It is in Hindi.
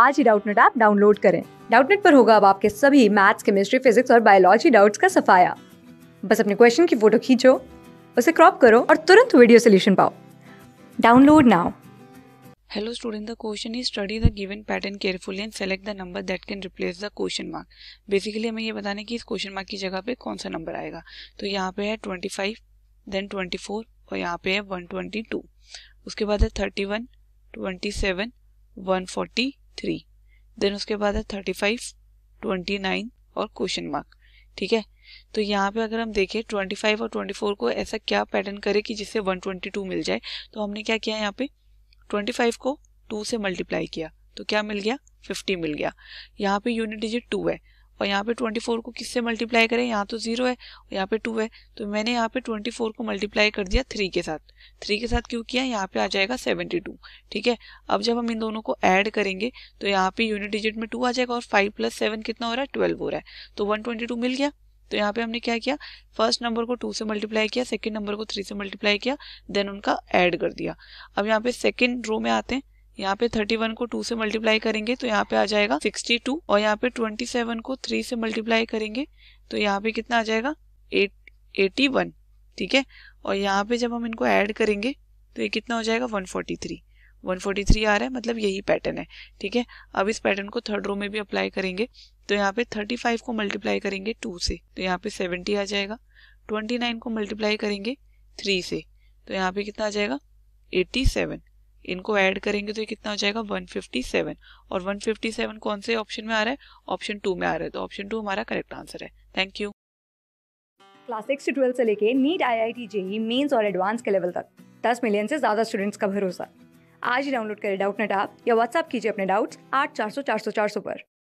आज ही डाउटनेट ऐप डाउनलोड करें डाउटनेट पर होगा अब आपके सभी मैथ्स केमिस्ट्री फिजिक्स और बायोलॉजी डाउट्स का सफाया बस अपने क्वेश्चन की फोटो खींचो उसे क्रॉप करो और तुरंत वीडियो सोल्यूशन पाओ download now hello student the question is study the given pattern carefully and select the number that can replace the question mark basically हमें ये बताने कि इस क्वेश्चन मार्क की जगह पे कौन सा नंबर आएगा तो यहाँ पे है 25, देन 24 और यहाँ पे है 122. उसके बाद है 31, 27, 140, थ्री देन उसके बाद है थर्टी फाइव ट्वेंटी नाइन और क्वेश्चन मार्क ठीक है तो यहाँ पे अगर हम देखें फाइव और ट्वेंटी फोर को ऐसा क्या पैटर्न करे कि जिससे वन ट्वेंटी टू मिल जाए तो हमने क्या किया यहाँ पे ट्वेंटी फाइव को टू से मल्टीप्लाई किया तो क्या मिल गया फिफ्टी मिल गया यहाँ पे यूनिट डिजिट टू है और यहाँ पे 24 को किससे मल्टीप्लाई करें यहाँ तो जीरो है और यहाँ पे टू है तो मैंने यहाँ पे 24 को मल्टीप्लाई कर दिया थ्री के साथ थ्री के साथ क्यों किया यहाँ पे आ जाएगा 72 ठीक है अब जब हम इन दोनों को ऐड करेंगे तो यहाँ पे यूनिट डिजिट में टू आ जाएगा और फाइव प्लस सेवन कितना हो रहा है ट्वेल्व हो रहा है तो वन मिल गया तो यहाँ पे हमने क्या किया फर्स्ट नंबर को टू से मल्टीप्लाई किया सेकंड नंबर को थ्री से मल्टीप्लाई किया देन उनका एड कर दिया अब यहाँ पे सेकंड रो में आते हैं यहाँ पे 31 को 2 से मल्टीप्लाई करेंगे तो यहाँ पे आ जाएगा 62 और यहाँ पे 27 को 3 से मल्टीप्लाई करेंगे तो यहाँ पे कितना आ जाएगा एट एटी वन ठीक है और यहाँ पे जब हम इनको ऐड करेंगे तो ये कितना हो जाएगा 143 143 आ रहा है मतलब यही पैटर्न है ठीक है अब इस पैटर्न को थर्ड रो में भी अप्लाई करेंगे तो यहाँ पे 35 को मल्टीप्लाई करेंगे 2 से तो यहाँ पे 70 आ जाएगा 29 को मल्टीप्लाई करेंगे 3 से तो यहाँ पे कितना आ जाएगा 87 इनको ऐड करेंगे तो ये कितना हो जाएगा 157 और 157 कौन से ऑप्शन में आ रहा है ऑप्शन टू में आ रहा है तो ऑप्शन टू हमारा करेक्ट आंसर है थैंक यू क्लास सिक्स से ट्वेल्थ से लेके NEET I I T JEE mains और एडवांस के लेवल तक दस मिलियन से ज़्यादा स्टूडेंट्स का भरोसा आज ही डाउनलोड करें डाउट नेट आप या व्हाट्सअप कीजिए अपने डाउट्स आठ चार सौ चार सौ चार सौ पर